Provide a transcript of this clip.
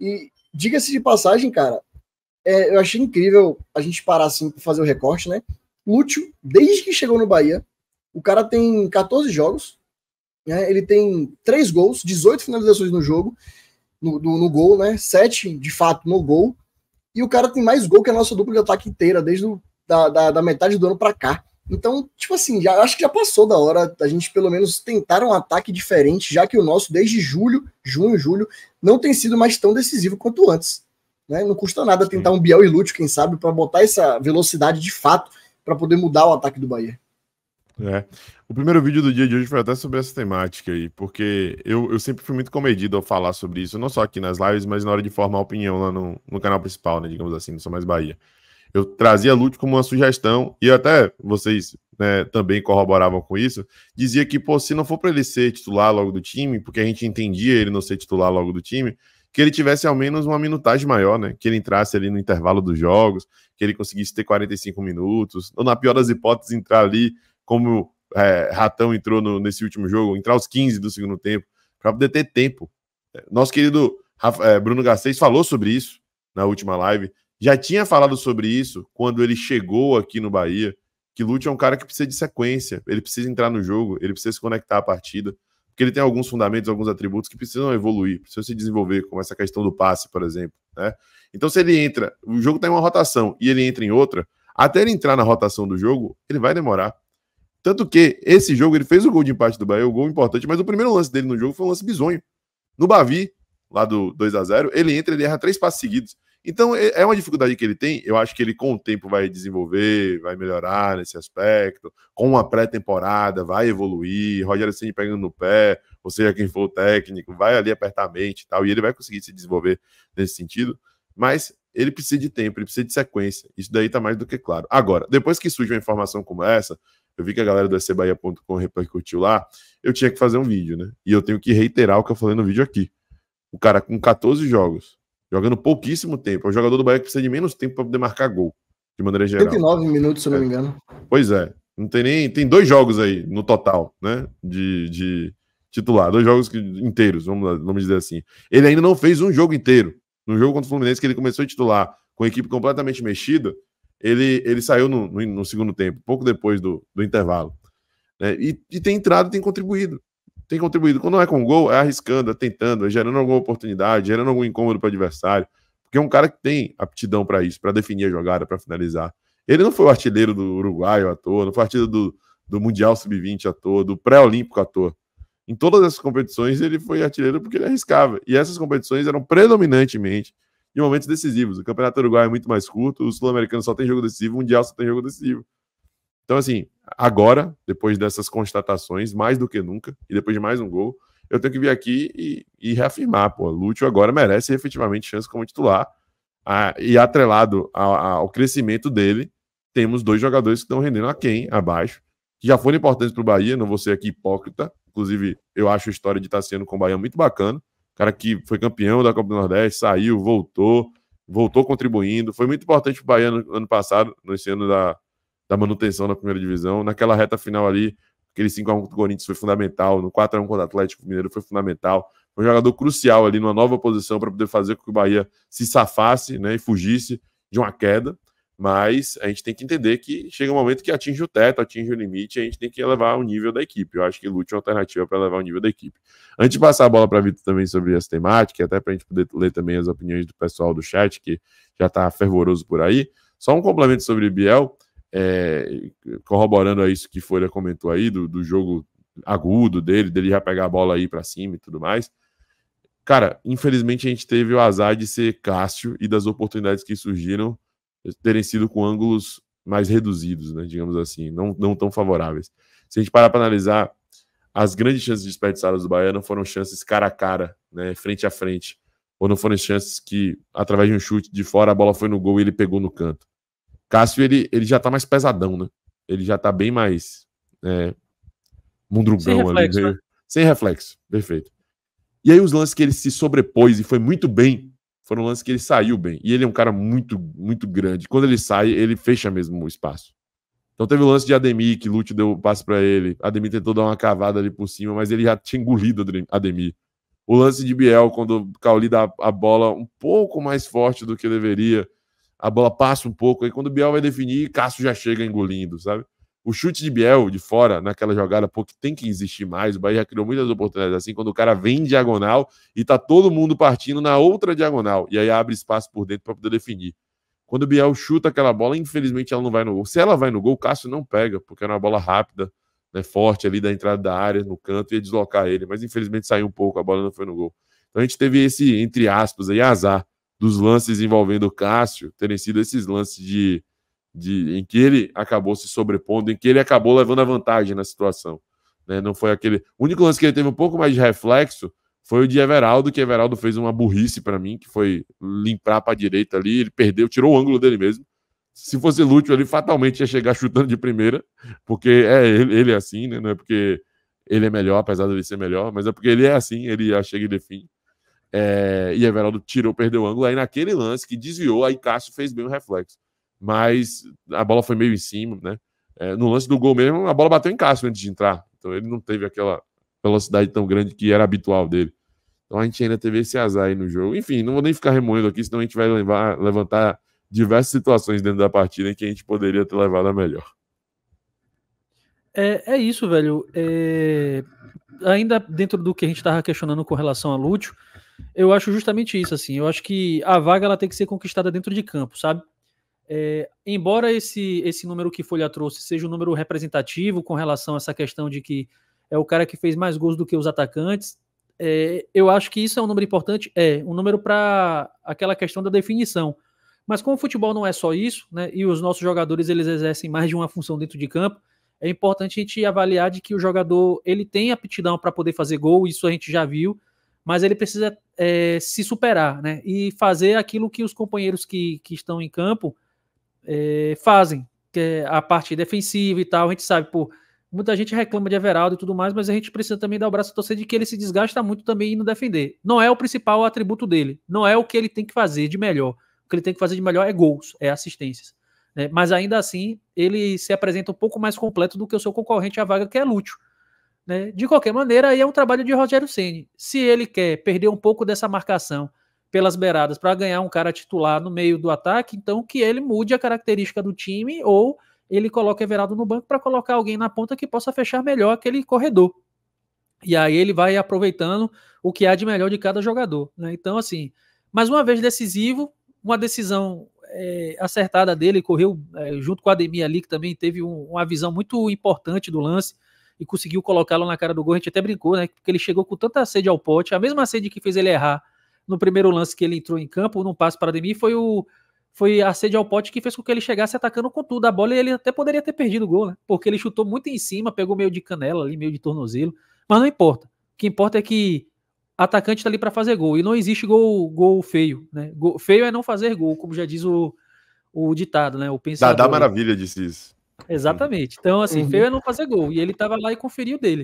E diga-se de passagem, cara, é, eu achei incrível a gente parar assim para fazer o recorte, né? Lúcio, desde que chegou no Bahia, o cara tem 14 jogos, né? ele tem 3 gols, 18 finalizações no jogo, no, no gol, né? 7 de fato no gol. E o cara tem mais gol que a nossa dupla de ataque inteira, desde o, da, da, da metade do ano para cá. Então, tipo assim, já acho que já passou da hora da gente pelo menos tentar um ataque diferente, já que o nosso desde julho, junho, julho, não tem sido mais tão decisivo quanto antes. Né? Não custa nada tentar um Biel e Lúcio, quem sabe, para botar essa velocidade de fato para poder mudar o ataque do Bahia. É. O primeiro vídeo do dia de hoje foi até sobre essa temática aí, porque eu, eu sempre fui muito comedido ao falar sobre isso, não só aqui nas lives, mas na hora de formar opinião lá no, no canal principal, né? Digamos assim, não sou mais Bahia eu trazia Lute como uma sugestão, e até vocês né, também corroboravam com isso, dizia que, pô, se não for para ele ser titular logo do time, porque a gente entendia ele não ser titular logo do time, que ele tivesse ao menos uma minutagem maior, né? Que ele entrasse ali no intervalo dos jogos, que ele conseguisse ter 45 minutos, ou na pior das hipóteses, entrar ali como é, Ratão entrou no, nesse último jogo, entrar aos 15 do segundo tempo, para poder ter tempo. Nosso querido é, Bruno Garcês falou sobre isso na última live, já tinha falado sobre isso quando ele chegou aqui no Bahia, que Lute é um cara que precisa de sequência, ele precisa entrar no jogo, ele precisa se conectar à partida, porque ele tem alguns fundamentos, alguns atributos que precisam evoluir, precisam se desenvolver, como essa questão do passe, por exemplo. Né? Então, se ele entra, o jogo tem tá uma rotação e ele entra em outra, até ele entrar na rotação do jogo, ele vai demorar. Tanto que esse jogo ele fez o gol de empate do Bahia, o gol importante, mas o primeiro lance dele no jogo foi um lance bizonho. No Bavi, lá do 2 a 0 ele entra e erra três passes seguidos. Então, é, é uma dificuldade que ele tem. Eu acho que ele, com o tempo, vai desenvolver, vai melhorar nesse aspecto. Com uma pré-temporada, vai evoluir. Rogério Ceni pegando no pé, ou seja, é quem for o técnico, vai ali apertamente e tal. E ele vai conseguir se desenvolver nesse sentido. Mas ele precisa de tempo, ele precisa de sequência. Isso daí tá mais do que claro. Agora, depois que surge uma informação como essa, eu vi que a galera do ecbahia.com repercutiu lá, eu tinha que fazer um vídeo, né? E eu tenho que reiterar o que eu falei no vídeo aqui. O cara com 14 jogos, jogando pouquíssimo tempo. É um jogador do Bahia que precisa de menos tempo para poder marcar gol, de maneira geral. 39 minutos, se eu não é. me engano. Pois é. Não tem nem. Tem dois jogos aí no total, né? De, de titular. Dois jogos que, inteiros, vamos, vamos dizer assim. Ele ainda não fez um jogo inteiro. No jogo contra o Fluminense, que ele começou a titular com a equipe completamente mexida, ele, ele saiu no, no, no segundo tempo, pouco depois do, do intervalo. É, e, e tem entrado, tem contribuído tem contribuído. Quando não é com gol, é arriscando, é tentando, é gerando alguma oportunidade, gerando algum incômodo para o adversário. Porque é um cara que tem aptidão para isso, para definir a jogada, para finalizar. Ele não foi o artilheiro do Uruguaio à toa, não foi artilheiro do, do Mundial Sub-20 à toa, do Pré-Olímpico à toa. Em todas essas competições, ele foi artilheiro porque ele arriscava. E essas competições eram predominantemente de momentos decisivos. O Campeonato Uruguai é muito mais curto, o Sul-Americano só tem jogo decisivo, o Mundial só tem jogo decisivo. Então, assim, agora, depois dessas constatações, mais do que nunca, e depois de mais um gol, eu tenho que vir aqui e, e reafirmar, pô, Lúcio agora merece efetivamente chance como titular, a, ah, e atrelado a, a, ao crescimento dele, temos dois jogadores que estão rendendo a quem abaixo, que já foram importantes para o Bahia, não vou ser aqui hipócrita, inclusive eu acho a história de sendo com o Bahia muito bacana, cara que foi campeão da Copa do Nordeste, saiu, voltou, voltou contribuindo, foi muito importante para o Bahia no ano passado, nesse ano da, da manutenção na primeira divisão. Naquela reta final ali, aquele 5x1 contra o Corinthians foi fundamental, no 4x1 contra o Atlético Mineiro foi fundamental. Foi um jogador crucial ali numa nova posição para poder fazer com que o Bahia se safasse né, e fugisse de uma queda. Mas a gente tem que entender que chega um momento que atinge o teto, atinge o limite, e a gente tem que elevar o nível da equipe. Eu acho que Lute é uma alternativa para levar o nível da equipe. Antes de passar a bola para Vitor também sobre essa temática, até para a gente poder ler também as opiniões do pessoal do chat, que já está fervoroso por aí, só um complemento sobre o Biel. É, corroborando a isso que Folha comentou aí, do, do jogo agudo dele, dele já pegar a bola aí para cima e tudo mais. Cara, infelizmente a gente teve o azar de ser Cássio e das oportunidades que surgiram eh, terem sido com ângulos mais reduzidos, né, digamos assim, não, não tão favoráveis. Se a gente parar para analisar, as grandes chances desperdiçadas do Bahia não foram chances cara a cara, né, frente a frente, ou não foram chances que, através de um chute de fora, a bola foi no gol e ele pegou no canto. Cássio, ele, ele já tá mais pesadão, né? Ele já tá bem mais é, mundrugão Sem reflexo, ali. Né? Sem reflexo, perfeito. E aí os lances que ele se sobrepôs e foi muito bem, foram lances que ele saiu bem. E ele é um cara muito, muito grande. Quando ele sai, ele fecha mesmo o espaço. Então teve o lance de Ademir, que Lúcio deu o passe para ele. Ademir tentou dar uma cavada ali por cima, mas ele já tinha engolido Ademir. O lance de Biel, quando o Cauli dá a bola um pouco mais forte do que deveria a bola passa um pouco, aí quando o Biel vai definir, Cássio já chega engolindo, sabe? O chute de Biel de fora naquela jogada, pô, que tem que existir mais. O Bahia já criou muitas oportunidades assim, quando o cara vem em diagonal e tá todo mundo partindo na outra diagonal. E aí abre espaço por dentro para poder definir. Quando o Biel chuta aquela bola, infelizmente ela não vai no gol. Se ela vai no gol, o Cássio não pega, porque era é uma bola rápida, né, forte ali da entrada da área, no canto, ia deslocar ele. Mas infelizmente saiu um pouco, a bola não foi no gol. Então a gente teve esse, entre aspas, aí, azar dos lances envolvendo o Cássio terem sido esses lances de, de em que ele acabou se sobrepondo, em que ele acabou levando a vantagem na situação. Né? Não foi aquele. O único lance que ele teve um pouco mais de reflexo foi o de Everaldo, que Everaldo fez uma burrice para mim, que foi limpar para a direita ali, ele perdeu, tirou o ângulo dele mesmo. Se fosse Lúcio, ele fatalmente ia chegar chutando de primeira, porque é ele, ele é assim, né? Não é porque ele é melhor, apesar de ele ser melhor, mas é porque ele é assim, ele é, chega e define. É, e Everaldo tirou, perdeu o ângulo. Aí naquele lance que desviou, aí Cássio fez bem o reflexo. Mas a bola foi meio em cima, né? É, no lance do gol mesmo, a bola bateu em Cássio antes de entrar. Então ele não teve aquela velocidade tão grande que era habitual dele. Então a gente ainda teve esse azar aí no jogo. Enfim, não vou nem ficar remoendo aqui, senão a gente vai levar, levantar diversas situações dentro da partida em que a gente poderia ter levado a melhor. É, é isso, velho. É... Ainda dentro do que a gente estava questionando com relação a Lúcio, eu acho justamente isso, assim. Eu acho que a vaga ela tem que ser conquistada dentro de campo, sabe? É, embora esse, esse número que Folha trouxe seja um número representativo com relação a essa questão de que é o cara que fez mais gols do que os atacantes, é, eu acho que isso é um número importante, é um número para aquela questão da definição. Mas como o futebol não é só isso, né, e os nossos jogadores eles exercem mais de uma função dentro de campo, é importante a gente avaliar de que o jogador ele tem aptidão para poder fazer gol, isso a gente já viu, mas ele precisa é, se superar, né? E fazer aquilo que os companheiros que, que estão em campo é, fazem, que é a parte defensiva e tal. A gente sabe, pô, muita gente reclama de Everaldo e tudo mais, mas a gente precisa também dar o braço a torcer de que ele se desgasta muito também indo defender. Não é o principal atributo dele, não é o que ele tem que fazer de melhor. O que ele tem que fazer de melhor é gols, é assistências. Né? Mas ainda assim, ele se apresenta um pouco mais completo do que o seu concorrente à vaga, que é Lúcio. Né? De qualquer maneira, aí é um trabalho de Rogério Ceni. Se ele quer perder um pouco dessa marcação pelas beiradas para ganhar um cara titular no meio do ataque, então que ele mude a característica do time ou ele coloca Everaldo no banco para colocar alguém na ponta que possa fechar melhor aquele corredor. E aí ele vai aproveitando o que há de melhor de cada jogador. Né? Então, assim, mais uma vez decisivo, uma decisão é, acertada dele, correu é, junto com a Ademir ali, que também teve um, uma visão muito importante do lance e conseguiu colocá-lo na cara do gol. A gente até brincou, né? Porque ele chegou com tanta sede ao pote, a mesma sede que fez ele errar no primeiro lance que ele entrou em campo, num passe para Ademir, foi o foi a sede ao pote que fez com que ele chegasse atacando com tudo a bola ele até poderia ter perdido o gol, né? Porque ele chutou muito em cima, pegou meio de canela ali, meio de tornozelo, mas não importa. O que importa é que atacante está ali para fazer gol e não existe gol, gol feio, né? Gol, feio é não fazer gol, como já diz o, o ditado, né? O pensador. Dá, dá né. maravilha disse isso. Exatamente. Então, assim, uhum. feio é não fazer gol. E ele tava lá e conferiu dele.